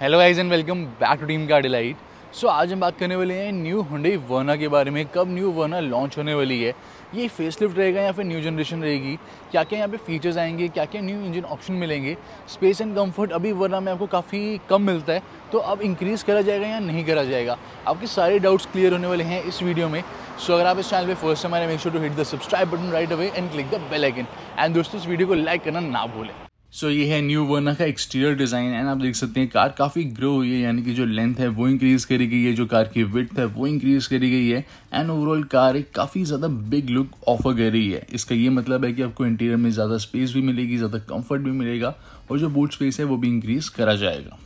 hello guys and welcome back to team car delight so आज हम बात करने वाले हैं न्यू हुडई वर्ना के बारे में कब न्यू वर्ना लॉन्च होने वाली है ये फेस लिफ्ट रहेगा या फिर न्यू जनरेशन रहेगी क्या क्या यहाँ पे फीचर्स आएंगे क्या क्या न्यू इंजन ऑप्शन मिलेंगे स्पेस एंड कंफर्ट अभी वर्ना में आपको काफ़ी कम मिलता है तो अब इंक्रीज़ करा जाएगा या नहीं करा जाएगा आपके सारे डाउट्स क्लियर होने वाले हैं इस वीडियो में सो अगर आप इस चैनल पर फर्स्ट टाइम आए make sure to hit the subscribe button right away and click the bell icon and दोस्तों इस वीडियो को लाइक करना ना भूलें सो ये है न्यू वर्ना का एक्सटीरियर डिज़ाइन एंड आप देख सकते हैं कार काफ़ी ग्रो हुई है यानी कि जो लेंथ है वो इंक्रीज़ करी गई है जो कार की विथ है वो इंक्रीज़ करी गई है एंड ओवरऑल कार एक काफ़ी ज़्यादा बिग लुक ऑफर कर रही है इसका ये मतलब है कि आपको इंटीरियर में ज़्यादा स्पेस भी मिलेगी ज़्यादा कम्फर्ट भी मिलेगा और जो बूट स्पेस है वो भी इंक्रीज़ करा जाएगा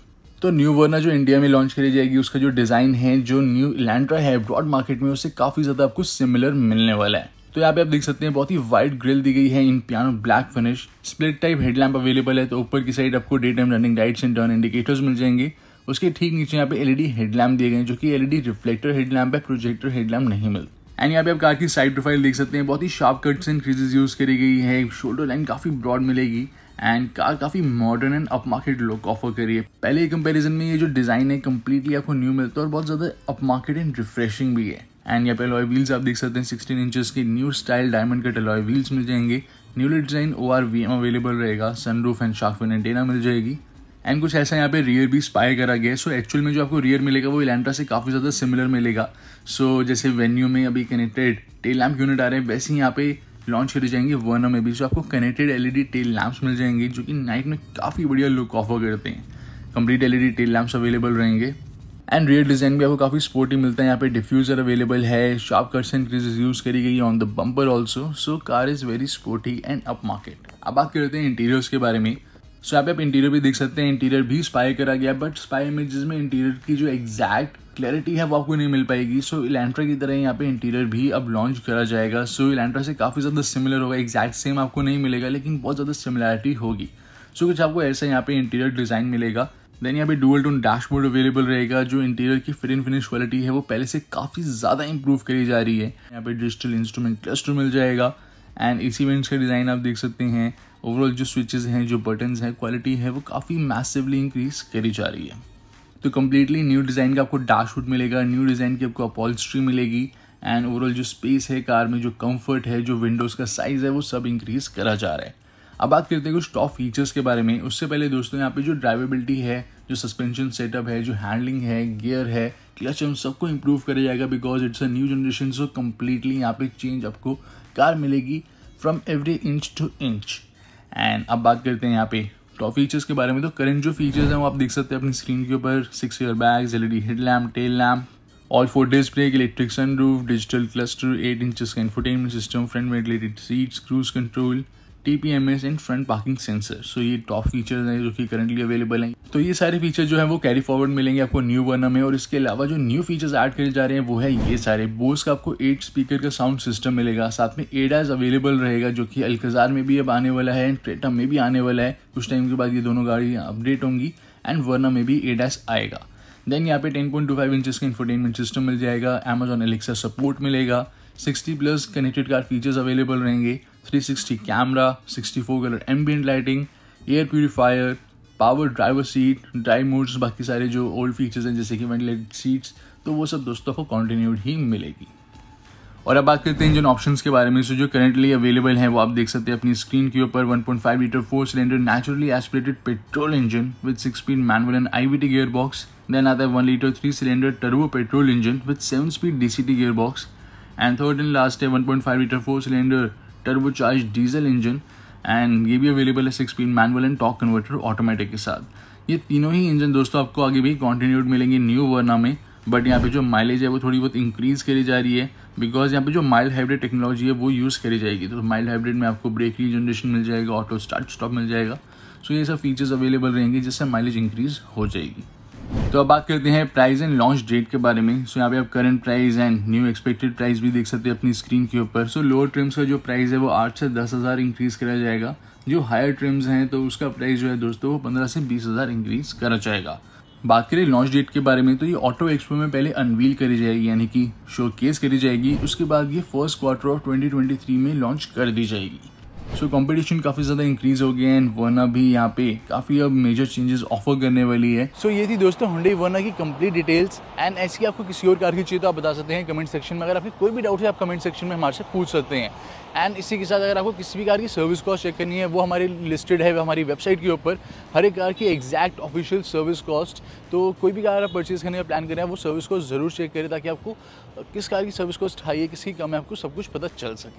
तो न्यू वर्ना जो इंडिया में लॉन्च करी जाएगी उसका जो डिज़ाइन है जो न्यू लैंड्रा है ब्रॉड मार्केट में उससे काफ़ी ज़्यादा आपको सिमिलर मिलने वाला है तो यहाँ पे आप देख सकते हैं बहुत ही वाइट ग्रिल दी गई है in piano black finish split type headlamp available है तो ऊपर की साइड आपको day time running lights and turn indicators मिल जाएंगे उसके ठीक नीचे यहाँ पे एलईडी हेडलैम्प दिए गए जो कि एलईडी रिफ्लेक्टर हेडलैम्प है प्रोजेक्टर हेडलैम्प नहीं मिलता एंड यहाँ पे आप कार की साइड प्रोफाइल देख सकते हैं बहुत ही sharp cuts and creases use करी गई है शोल्डर लाइन काफ़ी ब्रॉड मिलेगी एंड कार काफ़ी modern and upmarket look offer करी है पहले कंपैरिजन में ये जो डिज़ाइन है कम्प्लीटली आपको न्यू मिलता है और बहुत ज़्यादा अप मार्केट एंड रिफ्रेशिंग भी है एंड यहाँ पे अलॉय व्हील्स आप देख सकते हैं सिक्सटीन इंचज के new style diamond cut alloy wheels मिल जाएंगे newly design O R V M available रहेगा सनरूफ एंड शार्फिन एंटेना मिल जाएगी एंड कुछ ऐसा यहाँ पे रियर भी स्पाई करा गया है सो एक्चुअल में जो आपको रियर मिलेगा वो इलेंट्रा से काफ़ी ज़्यादा सिमिलर मिलेगा सो so, जैसे वेन्यू में अभी कनेक्टेड टेल लैम्प यूनिट आ रहे हैं वैसे ही यहाँ पे लॉन्च करी जाएंगे वर्नो में भी सो आपको कनेक्टेड एलईडी टेल लैम्प्स मिल जाएंगे जो कि नाइट में काफ़ी बढ़िया लुक ऑफर करते हैं complete LED tail lamps available रहेंगे एंड रियर डिज़ाइन भी आपको काफ़ी स्पोर्टी मिलता है यहाँ पे डिफ्यूज़र अवेलेबल है शॉप कट्स एंड यूज़ करी गई on the bumper also so car is very sporty and upmarket अब बात करते हैं इंटीरियर्स के बारे में सो यहाँ पे आप इंटीरियर भी देख सकते हैं इंटीरियर भी स्पाई करा गया बट स्पाई इमेजेस में इंटीरियर की जो एग्जैक्ट क्लैरिटी है वो आपको नहीं मिल पाएगी सो so, इलेंट्रा की तरह यहाँ पे इंटीरियर भी अब लॉन्च करा जाएगा सो so, इलेंट्रा से काफ़ी ज़्यादा सिमिलर होगा एग्जैक्ट सेम आपको नहीं मिलेगा लेकिन बहुत ज़्यादा सिमिलैरिटी होगी सो so, कुछ आपको ऐसा यहाँ पे इंटीरियर डिज़ाइन मिलेगा देन यहाँ पे डुअल टोन डैशबोर्ड अवेलेबल रहेगा जो इंटीरियर की फिट एंड फिनिश क्वालिटी है वो पहले से काफ़ी ज़्यादा इंप्रूव करी जा रही है यहाँ पे डिजिटल इंस्ट्रूमेंट क्लस्टर मिल जाएगा एंड इसी वेंट्स का डिज़ाइन आप देख सकते हैं ओवरऑल जो स्विचेस हैं जो बटन्स हैं क्वालिटी है वो काफ़ी मैसिवली इंक्रीज करी जा रही है तो कम्प्लीटली न्यू डिज़ाइन का आपको डैशवुड मिलेगा न्यू डिज़ाइन की आपको अपॉलस्ट्री मिलेगी एंड ओवरऑल जो स्पेस है कार में जो कम्फर्ट है जो विंडोज़ का साइज़ है वो सब इंक्रीज़ करा जा रहा है अब बात करते हैं कुछ टॉप फीचर्स के बारे में उससे पहले दोस्तों यहाँ पे जो ड्राइवेबिलिटी है जो सस्पेंशन सेटअप है जो हैंडलिंग है गियर है क्लच है उन सबको इम्प्रूव करा जाएगा because it's a new generation so completely यहाँ पे चेंज आपको कार मिलेगी from every inch to inch and अब बात करते हैं यहाँ पे टॉप फीचर्स के बारे में तो करंट जो फीचर्स हैं वो आप देख सकते हैं अपनी स्क्रीन के ऊपर six airbag L E lamp tail lamp all four display electric sunroof digital cluster eight inch का infotainment system front ventilated seats cruise control T P M S and front parking sensor so ये top features हैं जो कि currently available हैं तो ये सारे feature जो है वो कैरी फॉरवर्ड मिलेंगे आपको न्यू वर्ना में और इसके अलावा जो न्यू फीचर्स ऐड करे जा रहे हैं वो है ये सारे बोस का आपको एट स्पीकर का साउंड सिस्टम मिलेगा साथ में एडाज अवेलेबल रहेगा जो कि अलकजार में भी अब आने वाला है एंड ट्रेटा में भी आने वाला है कुछ टाइम के बाद ये दोनों गाड़ियाँ अपडेट होंगी एंड वर्ना में भी एडास आएगा देन यहाँ पे 10.25 पॉइंट इंचेस का इंफोटेनमेंट सिस्टम मिल जाएगा अमेजोन एलेक्सा सपोर्ट मिलेगा 60 plus connected car features available रहेंगे 360 sixty 64 colour ambient lighting air purifier power driver seat drive modes बाकी सारे जो ओल्ड फीचर्स हैं जैसे कि वेंटिलेटेड सीट्स तो वो सब दोस्तों को कॉन्टिन्यूड ही मिलेगी और अब बात करते हैं जिन ऑप्शन के बारे में से जो करेंटली अवेलेबल हैं वो आप देख सकते हैं अपनी स्क्रीन के ऊपर 1.5 litre four cylinder naturally aspirated petrol engine with six speed manual and I gearbox then आता है one litre three cylinder turbo petrol engine with seven speed D gearbox and third and last है one point five litre four cylinder turbocharge diesel engine and ये भी available है six speed manual and torque converter automatic के साथ ये तीनों ही engine दोस्तों आपको आगे भी कॉन्टिन्यूड मिलेंगे न्यू वर्ना में बट यहाँ पे जो माइलेज है वो थोड़ी बहुत इंक्रीज़ करी जा रही है बिकॉज यहाँ पे जो माइल्ड हाइब्रिड टेक्नोलॉजी है वो यूज़ करी जाएगी तो माइल्ड हाइब्रिड में आपको ब्रेक री जनरेशन मिल जाएगा ऑटो स्टार्ट स्टॉप मिल जाएगा सो so ये सब फीचर्स अवेलेबल रहेंगे जिससे माइलेज इंक्रीज़ हो जाएगी तो अब बात करते हैं प्राइस एंड लॉन्च डेट के बारे में सो यहाँ पे आप current price and new expected price भी देख सकते हैं अपनी स्क्रीन के ऊपर सो लोअर ट्रिम्स का जो प्राइस है वो आठ से दस हज़ार इंक्रीज़ करा जाएगा जो हायर ट्रिम्स हैं तो उसका प्राइस जो है दोस्तों वो पंद्रह से बीस हज़ार इंक्रीज़ करा जाएगा बात करें लॉन्च डेट के बारे में तो ये ऑटो एक्सपो में पहले अनवील करी जाएगी यानी कि शो करी जाएगी उसके बाद ये फर्स्ट क्वार्टर ऑफ ट्वेंटी में लॉन्च कर दी जाएगी सो कंपटीशन काफ़ी ज़्यादा इंक्रीज हो गया है एंड वर्ना भी यहाँ पे काफ़ी अब मेजर चेंजेस ऑफर करने वाली है सो so, ये थी दोस्तों हुंडई वर्ना की कंप्लीट डिटेल्स एंड ऐसी आपको किसी और कार की चाहिए तो आप बता सकते हैं कमेंट सेक्शन में अगर आपकी कोई भी डाउट है आप कमेंट सेक्शन में हमारे से पूछ सकते हैं एंड इसी के साथ अगर आपको किसी भी कार की सर्विस कॉस्ट चेक करनी है वो हमारी लिस्टेड है हमारी वेबसाइट के ऊपर हर एक कार की एग्जैक्ट ऑफिशियल सर्विस कॉस्ट तो कोई भी कार आप परचेज करने का प्लान करें वो सर्विस कॉस्ट ज़रूर चेक करें ताकि आपको किस कार की सर्विस कॉस्ट हाई है किसकी कम है आपको सब कुछ पता चल सके